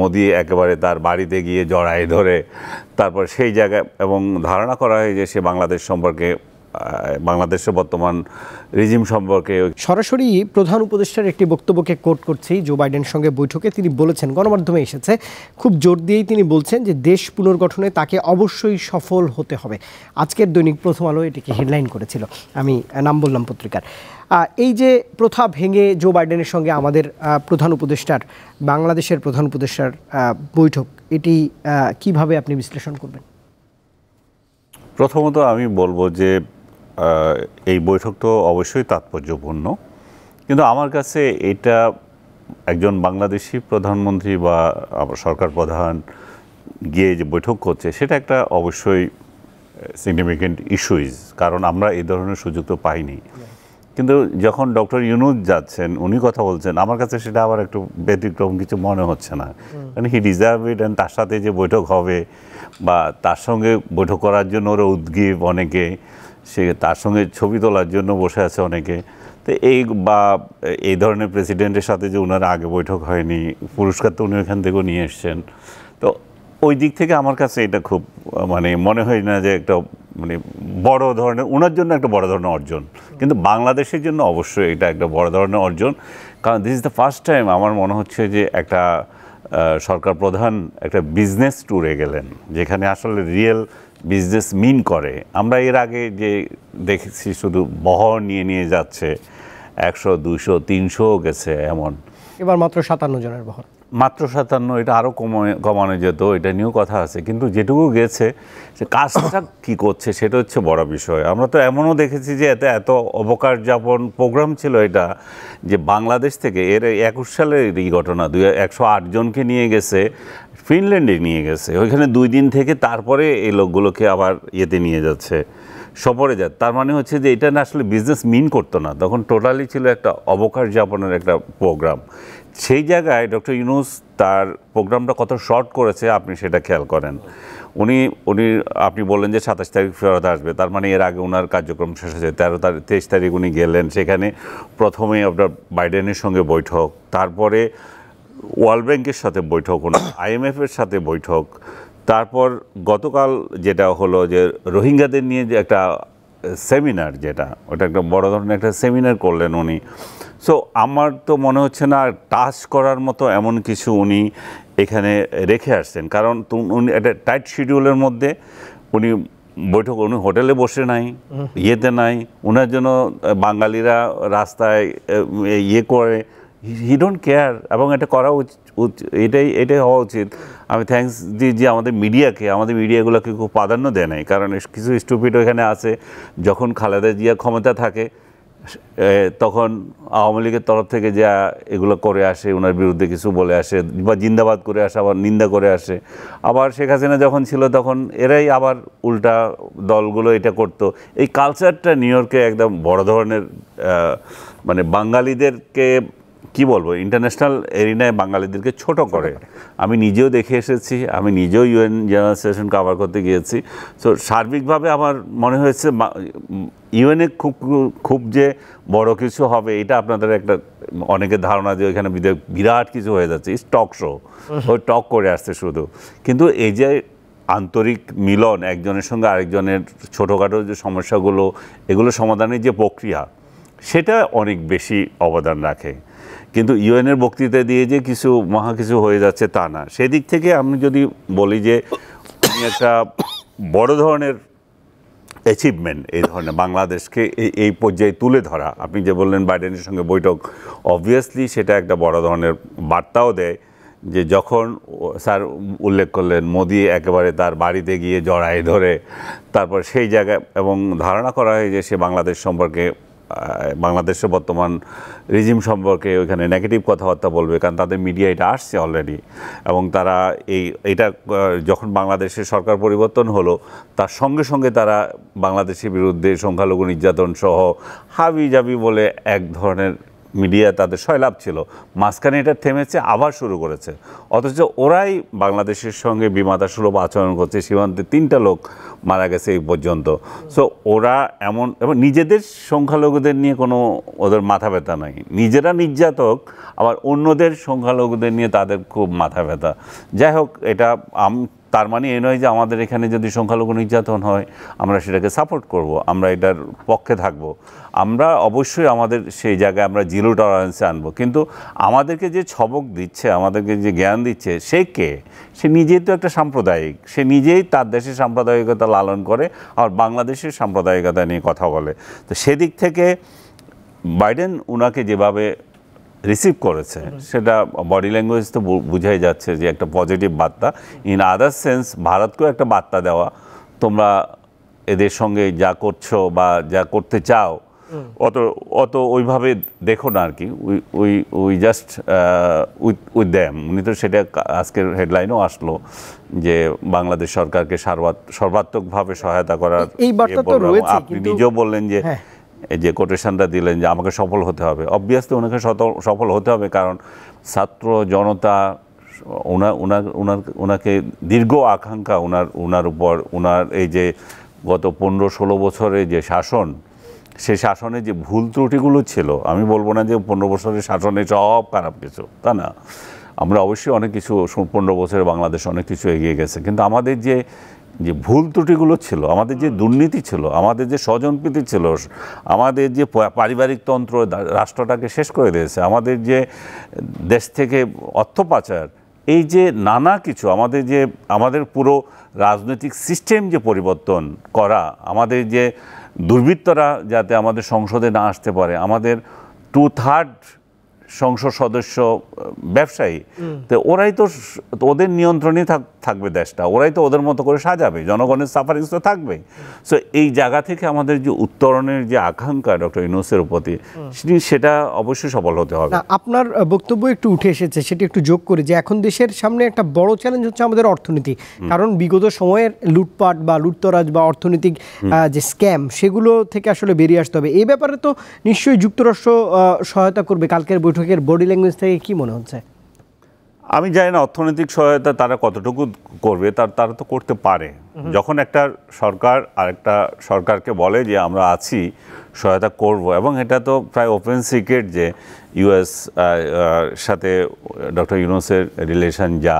মোদি একেবারে তার বাড়িতে গিয়ে জড়ায় ধরে তারপর সেই জায়গায় এবং ধারণা করা হয় যে সে বাংলাদেশ সম্পর্কে বাংলাদেশের বর্তমান রিজিম সম্পর্কে সরাসরি প্রধান উপদেষ্টার একটি বক্তব্যকে কোট করছি জো বাইডেনের সঙ্গে বৈঠকে তিনি বলেছেন গণমাধ্যমে এসেছে খুব জোর দিয়েই তিনি বলছেন যে দেশ পুনর্গঠনে তাকে অবশ্যই সফল হতে হবে আজকের দৈনিক প্রথম আলো এটিকে হেডলাইন করেছিল আমি নাম বললাম পত্রিকার এই যে প্রথা ভেঙে জো বাইডেনের সঙ্গে আমাদের প্রধান উপদেষ্টার বাংলাদেশের প্রধান উপদেষ্টার বৈঠক এটি কিভাবে আপনি বিশ্লেষণ করবেন প্রথমত আমি বলবো যে এই বৈঠক তো অবশ্যই তাৎপর্যপূর্ণ কিন্তু আমার কাছে এটা একজন বাংলাদেশি প্রধানমন্ত্রী বা সরকার প্রধান গিয়ে যে বৈঠক করছে সেটা একটা অবশ্যই সিগনিফিকেন্ট ইস্যুইজ কারণ আমরা এই ধরনের সুযোগ তো পাইনি কিন্তু যখন ডক্টর ইউনুজ যাচ্ছেন উনি কথা বলছেন আমার কাছে সেটা আবার একটু ব্যতিক্রম কিছু মনে হচ্ছে না কারণ হি ডিজার্ভ ইট অ্যান্ড তার সাথে যে বৈঠক হবে বা তার সঙ্গে বৈঠক করার জন্য ওরা উদ্গীব অনেকে সে তার সঙ্গে ছবি তোলার জন্য বসে আছে অনেকে তো এই বা এই ধরনের প্রেসিডেন্টের সাথে যে ওনার আগে বৈঠক হয়নি পুরস্কার তো উনি ওখান থেকেও নিয়ে এসছেন তো ওই দিক থেকে আমার কাছে এটা খুব মানে মনে হয় না যে একটা মানে বড় ধরনের ওনার জন্য একটা বড় ধরনের অর্জন কিন্তু বাংলাদেশের জন্য অবশ্যই এটা একটা বড় ধরনের অর্জন কারণ this is the first time আমার মনে হচ্ছে যে একটা সরকার প্রধান একটা বিজনেস ট্যুরে গেলেন যেখানে আসলে রিয়েল বিজনেস মিন করে আমরা এর আগে যে দেখেছি শুধু বহর নিয়ে নিয়ে যাচ্ছে একশো দুশো তিনশো গেছে এমন এবার মাত্র সাতান্ন জনের বহর মাত্র সাতান্ন এটা আরও কমে কমানো যেত এটা নিয়েও কথা আছে কিন্তু যেটুকু গেছে সে কাজটা কী করছে সেটা হচ্ছে বড় বিষয় আমরা তো এমনও দেখেছি যে এতে এত অবকার যাপন প্রোগ্রাম ছিল এটা যে বাংলাদেশ থেকে এর একুশ সালের এই ঘটনা দুই একশো আটজনকে নিয়ে গেছে ফিনল্যান্ডে নিয়ে গেছে ওইখানে দুই দিন থেকে তারপরে এই লোকগুলোকে আবার ইয়েতে নিয়ে যাচ্ছে সফরে যায় তার মানে হচ্ছে যে এটা না আসলে বিজনেস মিন করতো না তখন টোটালি ছিল একটা অবকাশ যাপনের একটা প্রোগ্রাম সেই জায়গায় ডক্টর ইউনুস তার প্রোগ্রামটা কত শর্ট করেছে আপনি সেটা খেয়াল করেন উনি উনি আপনি বললেন যে সাতাশ তারিখ ফেরত আসবে তার মানে এর আগে ওনার কার্যক্রম শেষ হয়েছে তেরো তারিখ তেইশ তারিখ উনি গেলেন সেখানে প্রথমে আপনার বাইডেনের সঙ্গে বৈঠক তারপরে ওয়ার্ল্ড ব্যাংকের সাথে বৈঠক ওনার আইএমএফের সাথে বৈঠক তারপর গতকাল যেটা হলো যে রোহিঙ্গাদের নিয়ে যে একটা সেমিনার যেটা ওটা একটা বড় ধরনের একটা সেমিনার করলেন উনি সো আমার তো মনে হচ্ছে না টাচ করার মতো এমন কিছু উনি এখানে রেখে আসছেন কারণ উনি একটা টাইট শিডিউলের মধ্যে উনি বৈঠক উনি হোটেলে বসে নাই ইয়েতে নাই ওনার জন্য বাঙালিরা রাস্তায় ইয়ে করে হি ডোন্ট কেয়ার এবং এটা করা উচিত এটাই এটাই হওয়া উচিত আমি থ্যাংকস দিই যে আমাদের মিডিয়াকে আমাদের মিডিয়াগুলোকে খুব প্রাধান্য দেয় নাই কারণ কিছু স্টুপিড ওইখানে আছে যখন খালেদা জিয়া ক্ষমতা থাকে তখন আওয়ামী লীগের তরফ থেকে যা এগুলো করে আসে ওনার বিরুদ্ধে কিছু বলে আসে বা জিন্দাবাদ করে আসে আবার নিন্দা করে আসে আবার শেখ হাসিনা যখন ছিল তখন এরাই আবার উল্টা দলগুলো এটা করত এই কালচারটা নিউ ইয়র্কে একদম বড় ধরনের মানে বাঙালিদেরকে কি বলবো ইন্টারন্যাশনাল এরিনায় বাঙালিদেরকে ছোট করে আমি নিজেও দেখে এসেছি আমি নিজেও ইউএন জেনারেল সেশন কাভার করতে গিয়েছি সো সার্বিকভাবে আমার মনে হয়েছে ইউএনএ খুব খুব যে বড় কিছু হবে এটা আপনাদের একটা অনেকের ধারণা যে ওইখানে বিরাট কিছু হয়ে যাচ্ছে টক শো ওই টক করে আসছে শুধু কিন্তু এই যে আন্তরিক মিলন একজনের সঙ্গে আরেকজনের ছোটোখাটো যে সমস্যাগুলো এগুলো সমাধানের যে প্রক্রিয়া সেটা অনেক বেশি অবদান রাখে কিন্তু ইউএনের বক্তৃতা দিয়ে যে কিছু মহা কিছু হয়ে যাচ্ছে তা না সেদিক থেকে আমি যদি বলি যে একটা বড় ধরনের অ্যাচিভমেন্ট এই ধরনের বাংলাদেশকে এই পর্যায়ে তুলে ধরা আপনি যে বললেন বাইডেনের সঙ্গে বৈঠক অবভিয়াসলি সেটা একটা বড় ধরনের বার্তাও দেয় যে যখন স্যার উল্লেখ করলেন মোদি একেবারে তার বাড়িতে গিয়ে জড়াই ধরে তারপর সেই জায়গায় এবং ধারণা করা হয় যে সে বাংলাদেশ সম্পর্কে বাংলাদেশের বর্তমান রিজিম সম্পর্কে ওইখানে নেগেটিভ কথাবার্তা বলবে কারণ তাদের মিডিয়া এটা আসছে অলরেডি এবং তারা এই এটা যখন বাংলাদেশের সরকার পরিবর্তন হলো তার সঙ্গে সঙ্গে তারা বাংলাদেশের বিরুদ্ধে সংখ্যালঘু নির্যাতন সহ হাবি জাবি বলে এক ধরনের মিডিয়া তাদের সয়লাভ ছিল মাঝখানে এটা থেমেছে আবার শুরু করেছে অথচ ওরাই বাংলাদেশের সঙ্গে বিমাতা সুলভ আচরণ করছে সীমান্তে তিনটা লোক মারা গেছে এই পর্যন্ত সো ওরা এমন এবং নিজেদের সংখ্যালঘুদের নিয়ে কোনো ওদের মাথা ব্যথা নাই নিজেরা নির্যাতক আবার অন্যদের সংখ্যালঘুদের নিয়ে তাদের খুব মাথা ব্যথা যাই হোক এটা আম তার মানে এ নয় যে আমাদের এখানে যদি সংখ্যালঘু নির্যাতন হয় আমরা সেটাকে সাপোর্ট করব আমরা এটার পক্ষে থাকব আমরা অবশ্যই আমাদের সেই জায়গায় আমরা জিরো টলারেন্সে আনবো কিন্তু আমাদেরকে যে ছবক দিচ্ছে আমাদেরকে যে জ্ঞান দিচ্ছে সে কে সে নিজেই তো একটা সাম্প্রদায়িক সে নিজেই তার দেশে সাম্প্রদায়িকতা লালন করে আর বাংলাদেশের সাম্প্রদায়িকতা নিয়ে কথা বলে তো সেদিক থেকে বাইডেন উনাকে যেভাবে রিসিভ করেছে সেটা বডি ল্যাঙ্গুয়েজ তো বুঝাই যাচ্ছে যে একটা পজিটিভ বার্তা ইন আদার সেন্স ভারতকেও একটা বার্তা দেওয়া তোমরা এদের সঙ্গে যা করছো বা যা করতে চাও অত অত ওইভাবে দেখো না আর কি we we just with with them উনি তো সেটা আজকের হেডলাইনও আসলো যে বাংলাদেশ সরকারকে সর্বাত্মকভাবে সহায়তা করার ইয়ে আপনি নিজেও বললেন যে হ্যাঁ। এই যে কোটেশনটা দিলেন যে আমাকে সফল হতে হবে অবভিয়াসলি ওনাকে সফল হতে হবে কারণ ছাত্র জনতা ওনার ওনার ওনাকে দীর্ঘ আকাঙ্ক্ষা ওনার ওনার উপর ওনার এই যে গত পনেরো ষোলো বছরে যে শাসন সেই শাসনে যে ভুল ত্রুটিগুলো ছিল আমি বলবো না যে পনেরো বছরের শাসনে সব খারাপ কিছু তা না আমরা অবশ্যই অনেক কিছু পনেরো বছরে বাংলাদেশ অনেক কিছু এগিয়ে গেছে কিন্তু আমাদের যে যে ভুল ত্রুটিগুলো ছিল আমাদের যে দুর্নীতি ছিল আমাদের যে স্বজনপ্রীতি ছিল আমাদের যে পারিবারিক তন্ত্র রাষ্ট্রটাকে শেষ করে দিয়েছে আমাদের যে দেশ থেকে অর্থ পাচার এই যে নানা কিছু আমাদের যে আমাদের পুরো রাজনৈতিক সিস্টেম যে পরিবর্তন করা আমাদের যে দুর্বৃত্তরা যাতে আমাদের সংসদে না আসতে পারে আমাদের টু থার্ড সংসদ সদস্য ব্যবসায়ী তো ওরাই তো ওদের নিয়ন্ত্রণে থাকবে দেশটা ওরাই তো ওদের মতো করে সাজাবে জনগণের সাফারিংস তো থাকবে সো এই জায়গা থেকে আমাদের যে উত্তরণের যে আকাঙ্ক্ষা ডক্টর ইনোসের প্রতি সেটা অবশ্যই সফল হতে হবে আপনার বক্তব্য একটু উঠে এসেছে সেটি একটু যোগ করে যে এখন দেশের সামনে একটা বড় চ্যালেঞ্জ হচ্ছে আমাদের অর্থনীতি কারণ বিগত সময়ের লুটপাট বা লুটতরাজ বা অর্থনৈতিক যে স্ক্যাম সেগুলো থেকে আসলে বেরিয়ে আসতে হবে এ ব্যাপারে তো নিশ্চয়ই যুক্তরাষ্ট্র সহায়তা করবে কালকের বৈঠক বিভাগের বডি ল্যাঙ্গুয়েজ থেকে কি মনে হচ্ছে আমি জানি না অর্থনৈতিক সহায়তা তারা কতটুকু করবে তার তারা তো করতে পারে যখন একটা সরকার আর একটা সরকারকে বলে যে আমরা আছি সহায়তা করব এবং এটা তো প্রায় ওপেন সিক্রেট যে ইউএস সাথে ডক্টর ইউনুসের রিলেশন যা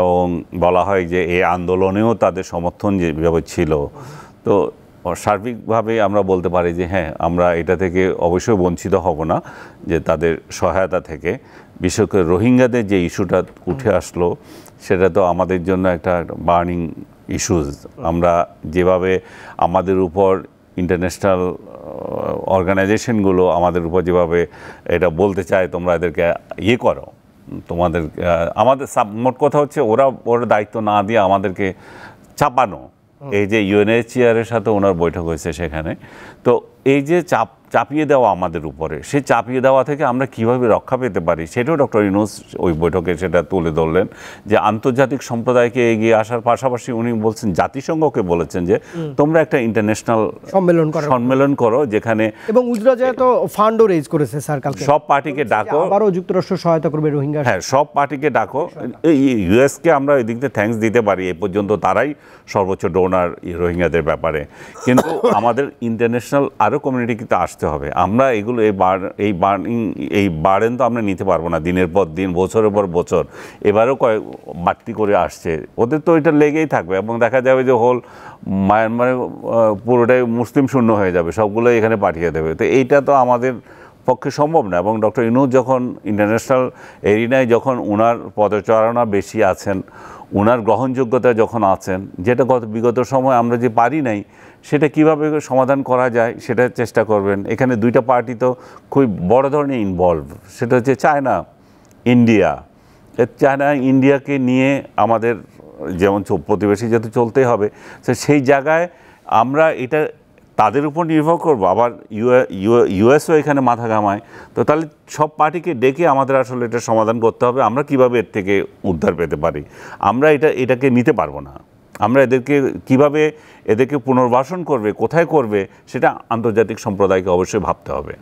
এবং বলা হয় যে এই আন্দোলনেও তাদের সমর্থন যেভাবে ছিল তো সার্বিকভাবে আমরা বলতে পারি যে হ্যাঁ আমরা এটা থেকে অবশ্যই বঞ্চিত হব না যে তাদের সহায়তা থেকে বিশেষ করে রোহিঙ্গাদের যে ইস্যুটা উঠে আসলো সেটা তো আমাদের জন্য একটা বার্নিং ইস্যুজ আমরা যেভাবে আমাদের উপর ইন্টারন্যাশনাল অর্গানাইজেশনগুলো আমাদের উপর যেভাবে এটা বলতে চায় তোমরা এদেরকে ইয়ে করো তোমাদের আমাদের মোট কথা হচ্ছে ওরা ওরা দায়িত্ব না দিয়ে আমাদেরকে চাপানো এই যে ইউএনএইচসিআর এর সাথে ওনার বৈঠক হয়েছে সেখানে তো এই যে চাপ চাপিয়ে দেওয়া আমাদের উপরে সে চাপিয়ে দেওয়া থেকে আমরা কিভাবে রক্ষা পেতে পারি সেটাও ডক্টর ইনোস ওই বৈঠকে সেটা তুলে ধরলেন যে আন্তর্জাতিক সম্প্রদায়কে এগিয়ে আসার পাশাপাশি উনি বলছেন জাতিসংঘকে বলেছেন যে তোমরা একটা ইন্টারন্যাশনাল সম্মেলন করো সম্মেলন করো যেখানে এবং উজরাজায় তো ফান্ডও রেজ করেছে স্যার কালকে সব পার্টিকে ডাকো আবারও যুক্তরাষ্ট্র সহায়তা করবে রোহিঙ্গা হ্যাঁ সব পার্টিকে ডাকো এই ইউএসকে আমরা ওই দিক থেকে থ্যাঙ্কস দিতে পারি এ পর্যন্ত তারাই সর্বোচ্চ ডোনার রোহিঙ্গাদের ব্যাপারে কিন্তু আমাদের ইন্টারন্যাশনাল আর আরও কমিউনিটি কিন্তু আসতে হবে আমরা এগুলো এই বার এই বার্নিং এই বার্ডেন তো আমরা নিতে পারবো না দিনের পর দিন বছরের পর বছর এবারেও কয়েক বাড়তি করে আসছে ওদের তো এটা লেগেই থাকবে এবং দেখা যাবে যে হোল মায়ানমারে পুরোটাই মুসলিম শূন্য হয়ে যাবে সবগুলো এখানে পাঠিয়ে দেবে তো এইটা তো আমাদের পক্ষে সম্ভব না এবং ডক্টর ইনু যখন ইন্টারন্যাশনাল এরিনায় যখন ওনার পদচারণা বেশি আছেন ওনার গ্রহণযোগ্যতা যখন আছেন যেটা গত বিগত সময় আমরা যে পারি নাই সেটা কিভাবে সমাধান করা যায় সেটা চেষ্টা করবেন এখানে দুইটা পার্টি তো খুবই বড় ধরনের ইনভলভ সেটা হচ্ছে চায়না ইন্ডিয়া চায়না ইন্ডিয়াকে নিয়ে আমাদের যেমন প্রতিবেশী যেহেতু চলতে হবে তো সেই জায়গায় আমরা এটা তাদের উপর নির্ভর করব আবার ইউএসও এখানে মাথা ঘামায় তো তাহলে সব পার্টিকে ডেকে আমাদের আসলে এটা সমাধান করতে হবে আমরা কিভাবে এর থেকে উদ্ধার পেতে পারি আমরা এটা এটাকে নিতে পারবো না আমরা এদেরকে কিভাবে এদেরকে পুনর্বাসন করবে কোথায় করবে সেটা আন্তর্জাতিক সম্প্রদায়কে অবশ্যই ভাবতে হবে